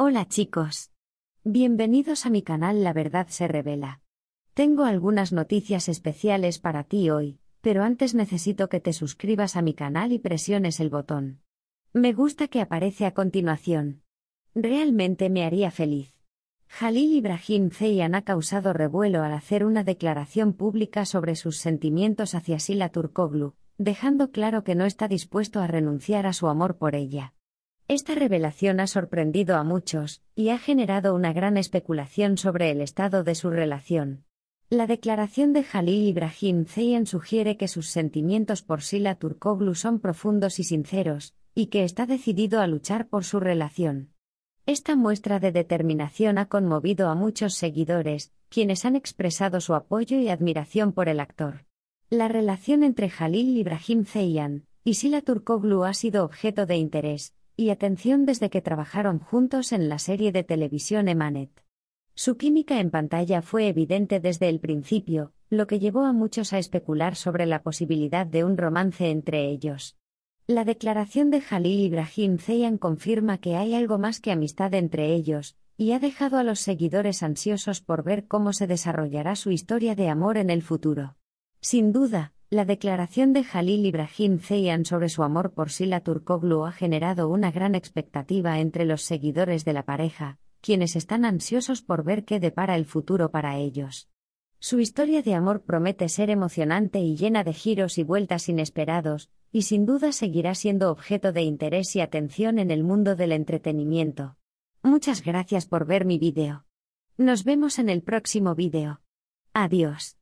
Hola chicos. Bienvenidos a mi canal La Verdad se Revela. Tengo algunas noticias especiales para ti hoy, pero antes necesito que te suscribas a mi canal y presiones el botón. Me gusta que aparece a continuación. Realmente me haría feliz. Jalil Ibrahim Zeyan ha causado revuelo al hacer una declaración pública sobre sus sentimientos hacia Sila Turkoglu, dejando claro que no está dispuesto a renunciar a su amor por ella. Esta revelación ha sorprendido a muchos, y ha generado una gran especulación sobre el estado de su relación. La declaración de Halil Ibrahim Zeyan sugiere que sus sentimientos por Sila Turkoglu son profundos y sinceros, y que está decidido a luchar por su relación. Esta muestra de determinación ha conmovido a muchos seguidores, quienes han expresado su apoyo y admiración por el actor. La relación entre Halil Ibrahim Zeyan y Sila Turkoglu ha sido objeto de interés, y atención desde que trabajaron juntos en la serie de televisión Emanet. Su química en pantalla fue evidente desde el principio, lo que llevó a muchos a especular sobre la posibilidad de un romance entre ellos. La declaración de Jalil Ibrahim Zeyan confirma que hay algo más que amistad entre ellos, y ha dejado a los seguidores ansiosos por ver cómo se desarrollará su historia de amor en el futuro. Sin duda, la declaración de Halil Ibrahim Zeyan sobre su amor por Sila Turkoglu ha generado una gran expectativa entre los seguidores de la pareja, quienes están ansiosos por ver qué depara el futuro para ellos. Su historia de amor promete ser emocionante y llena de giros y vueltas inesperados, y sin duda seguirá siendo objeto de interés y atención en el mundo del entretenimiento. Muchas gracias por ver mi vídeo. Nos vemos en el próximo vídeo. Adiós.